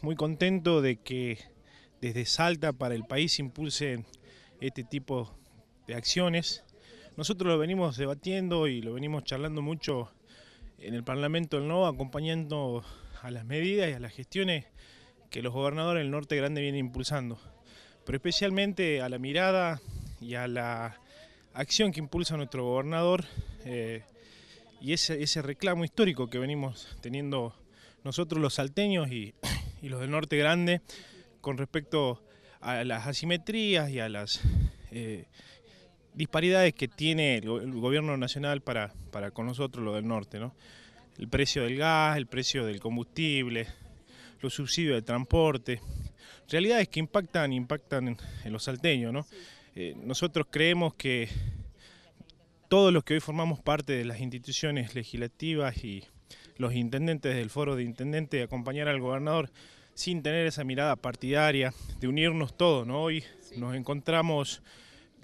Muy contento de que desde Salta para el país impulse este tipo de acciones. Nosotros lo venimos debatiendo y lo venimos charlando mucho en el Parlamento del NOVA, acompañando a las medidas y a las gestiones que los gobernadores del Norte Grande vienen impulsando. Pero especialmente a la mirada y a la acción que impulsa nuestro gobernador eh, y ese, ese reclamo histórico que venimos teniendo nosotros los salteños y y los del norte grande con respecto a las asimetrías y a las eh, disparidades que tiene el, gobierno nacional para, para, con nosotros, lo del norte. ¿no? El precio del gas, el precio del combustible, los subsidios de transporte, realidades que impactan, impactan en, los salteños. ¿no? Eh, nosotros creemos que todos los que hoy formamos parte de las instituciones legislativas y los intendentes del foro de intendentes, de acompañar al gobernador sin tener esa mirada partidaria, de unirnos todos. ¿no? Hoy nos encontramos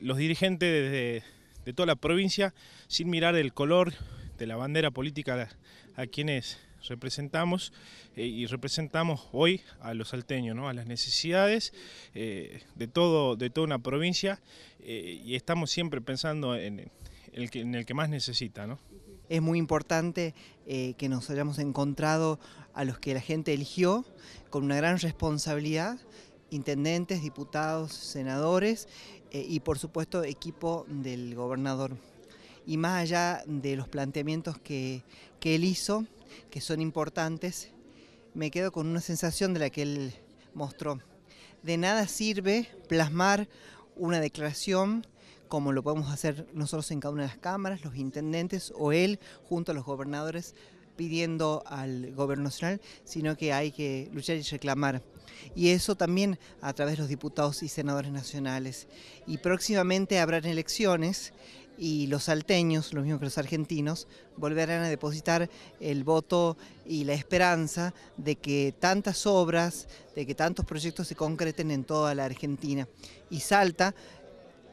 los dirigentes de toda la provincia sin mirar el color de la bandera política a, quienes representamos eh, y representamos hoy a los salteños, a las necesidades eh, de, todo, de toda una provincia eh, y estamos siempre pensando en, el que, en el que más necesita. ¿no? es muy importante eh, que nos hayamos encontrado a los que la gente eligió con una gran responsabilidad, intendentes, diputados, senadores eh, y por supuesto equipo del gobernador. Y más allá de los planteamientos que, que él hizo, que son importantes, me quedo con una sensación de la que él mostró. De nada sirve plasmar una declaración como lo podemos hacer nosotros en cada una de las cámaras, los intendentes o él junto a los gobernadores pidiendo al gobierno nacional, sino que hay que luchar y reclamar. Y eso también a través de los diputados y senadores nacionales. Y próximamente habrán elecciones y los salteños, lo mismo que los argentinos, volverán a depositar el voto y la esperanza de que tantas obras, de que tantos proyectos se concreten en toda la Argentina. Y Salta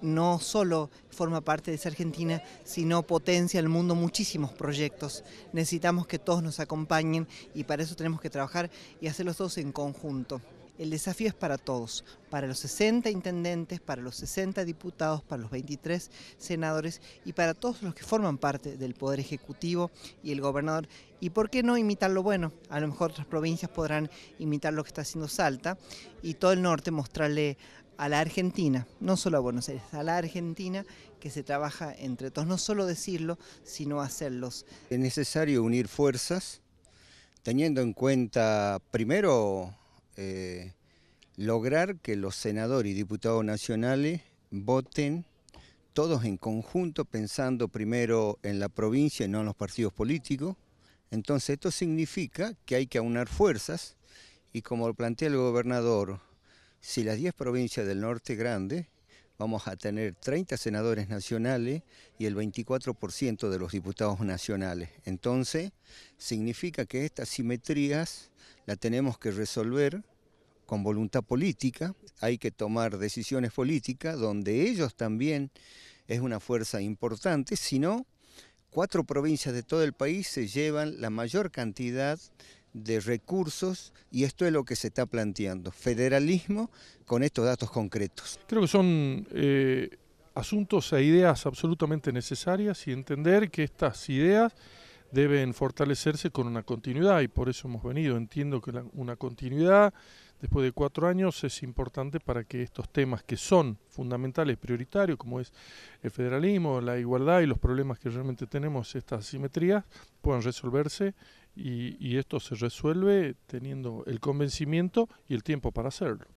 no solo forma parte de esa Argentina, sino potencia al mundo muchísimos proyectos. Necesitamos que todos nos acompañen y para eso tenemos que trabajar y hacerlos todos en conjunto. El desafío es para todos, para los 60 intendentes, para los 60 diputados, para los 23 senadores y para todos los que forman parte del Poder Ejecutivo y el gobernador. ¿Y por qué no imitar lo bueno? A lo mejor otras provincias podrán imitar lo que está haciendo Salta y todo el norte mostrarle a la Argentina, no solo a Buenos Aires, a la Argentina que se trabaja entre todos, no solo decirlo, sino hacerlos. Es necesario unir fuerzas, teniendo en cuenta primero eh, lograr que los senadores y diputados nacionales voten todos en conjunto, pensando primero en la provincia y no en los partidos políticos. Entonces esto significa que hay que aunar fuerzas y como plantea el gobernador, si las 10 provincias del norte grande, vamos a tener 30 senadores nacionales y el 24% de los diputados nacionales. Entonces, significa que estas simetrías las tenemos que resolver con voluntad política, hay que tomar decisiones políticas donde ellos también es una fuerza importante, Si no, cuatro provincias de todo el país se llevan la mayor cantidad de recursos y esto es lo que se está planteando, federalismo con estos datos concretos. Creo que son eh, asuntos e ideas absolutamente necesarias y entender que estas ideas deben fortalecerse con una continuidad y por eso hemos venido. Entiendo que una continuidad después de cuatro años es importante para que estos temas que son fundamentales, prioritarios, como es el federalismo, la igualdad y los problemas que realmente tenemos, estas asimetrías, puedan resolverse y esto se resuelve teniendo el convencimiento y el tiempo para hacerlo.